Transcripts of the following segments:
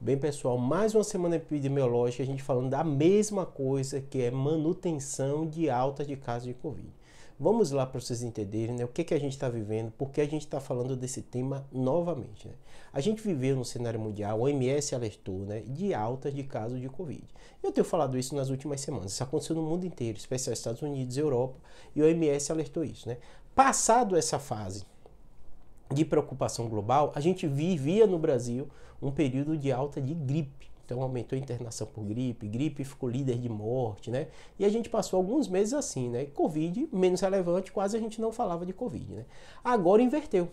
Bem, pessoal, mais uma semana epidemiológica, a gente falando da mesma coisa que é manutenção de alta de casos de Covid. Vamos lá para vocês entenderem né, o que, que a gente está vivendo, por que a gente está falando desse tema novamente. Né? A gente viveu no cenário mundial, a OMS alertou né, de altas de casos de Covid. Eu tenho falado isso nas últimas semanas, isso aconteceu no mundo inteiro, especialmente Estados Unidos, Europa, e a OMS alertou isso. Né? Passado essa fase, de preocupação global, a gente vivia no Brasil um período de alta de gripe. Então aumentou a internação por gripe, gripe ficou líder de morte, né? E a gente passou alguns meses assim, né? Covid, menos relevante, quase a gente não falava de Covid, né? Agora inverteu.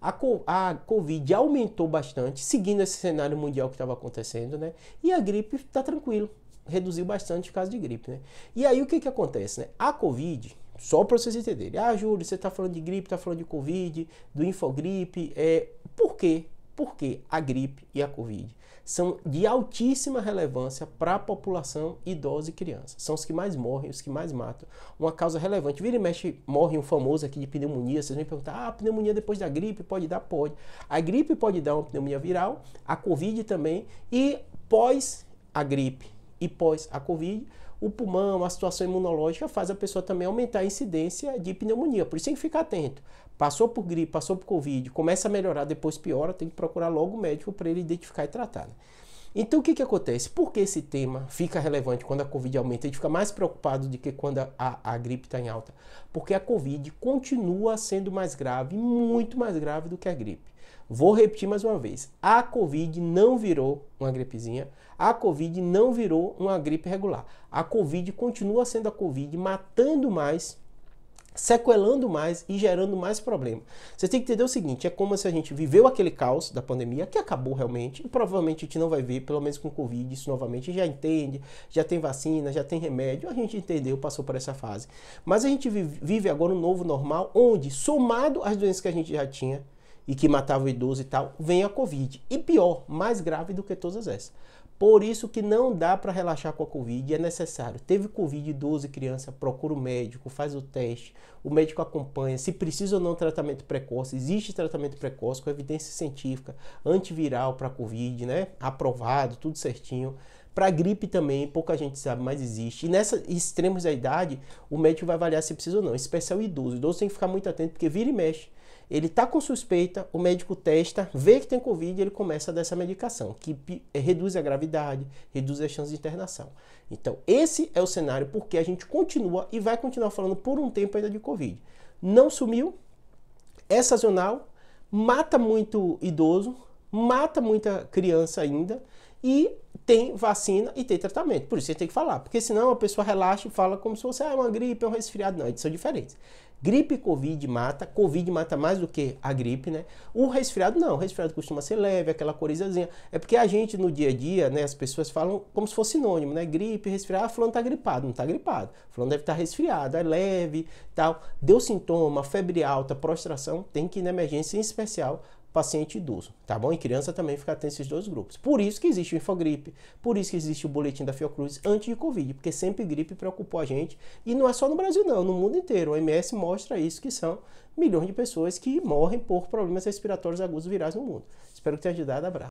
A, a Covid aumentou bastante, seguindo esse cenário mundial que estava acontecendo, né? E a gripe está tranquilo, reduziu bastante o caso de gripe, né? E aí o que, que acontece, né? A Covid, só para vocês entenderem. Ah, Júlio, você está falando de gripe, está falando de Covid, do Infogripe. É, por quê? Porque a gripe e a Covid são de altíssima relevância para a população idosa e criança. São os que mais morrem, os que mais matam. Uma causa relevante. Vira e mexe, morre um famoso aqui de pneumonia. Vocês me perguntar: ah, pneumonia depois da gripe pode dar? Pode. A gripe pode dar uma pneumonia viral, a Covid também. E pós a gripe e pós a Covid, o pulmão, a situação imunológica faz a pessoa também aumentar a incidência de pneumonia. Por isso tem que ficar atento. Passou por gripe, passou por Covid, começa a melhorar, depois piora, tem que procurar logo o médico para ele identificar e tratar. Né? Então o que, que acontece? Por que esse tema fica relevante quando a Covid aumenta? A gente fica mais preocupado do que quando a, a, a gripe está em alta. Porque a Covid continua sendo mais grave, muito mais grave do que a gripe. Vou repetir mais uma vez: a Covid não virou uma gripezinha, a Covid não virou uma gripe regular. A Covid continua sendo a Covid, matando mais sequelando mais e gerando mais problema. Você tem que entender o seguinte, é como se a gente viveu aquele caos da pandemia, que acabou realmente, e provavelmente a gente não vai ver, pelo menos com o Covid, isso novamente, já entende, já tem vacina, já tem remédio, a gente entendeu, passou por essa fase. Mas a gente vive agora um novo normal, onde, somado às doenças que a gente já tinha, e que matava o idoso e tal, vem a Covid. E pior, mais grave do que todas essas. Por isso que não dá para relaxar com a Covid, é necessário. Teve Covid 12 criança, procura o médico, faz o teste, o médico acompanha, se precisa ou não tratamento precoce, existe tratamento precoce com evidência científica, antiviral para Covid, né? Aprovado, tudo certinho. Para gripe também, pouca gente sabe, mas existe. E nessa extremos da idade, o médico vai avaliar se precisa ou não, especial idoso. idoso tem que ficar muito atento, porque vira e mexe ele está com suspeita, o médico testa, vê que tem Covid e ele começa dessa medicação, que eh, reduz a gravidade, reduz as chances de internação. Então, esse é o cenário porque a gente continua e vai continuar falando por um tempo ainda de Covid. Não sumiu, é sazonal, mata muito idoso, mata muita criança ainda e tem vacina e tem tratamento. Por isso você tem que falar, porque senão a pessoa relaxa e fala como se fosse ah, é uma gripe, é um resfriado. Não, eles são diferentes. Gripe e Covid mata, Covid mata mais do que a gripe, né? O resfriado não, o resfriado costuma ser leve, aquela corizazinha. É porque a gente no dia a dia, né, as pessoas falam como se fosse sinônimo, né? Gripe, resfriado, ah, fulano tá gripado, não tá gripado. Fulano deve estar tá resfriado, é leve, tal. Deu sintoma, febre alta, prostração, tem que ir na emergência em especial paciente idoso, tá bom? E criança também fica atento esses dois grupos. Por isso que existe o Infogripe, por isso que existe o boletim da Fiocruz antes de Covid, porque sempre gripe preocupou a gente e não é só no Brasil não, no mundo inteiro. O MS mostra isso que são milhões de pessoas que morrem por problemas respiratórios agudos virais no mundo. Espero que tenha ajudado, abraço.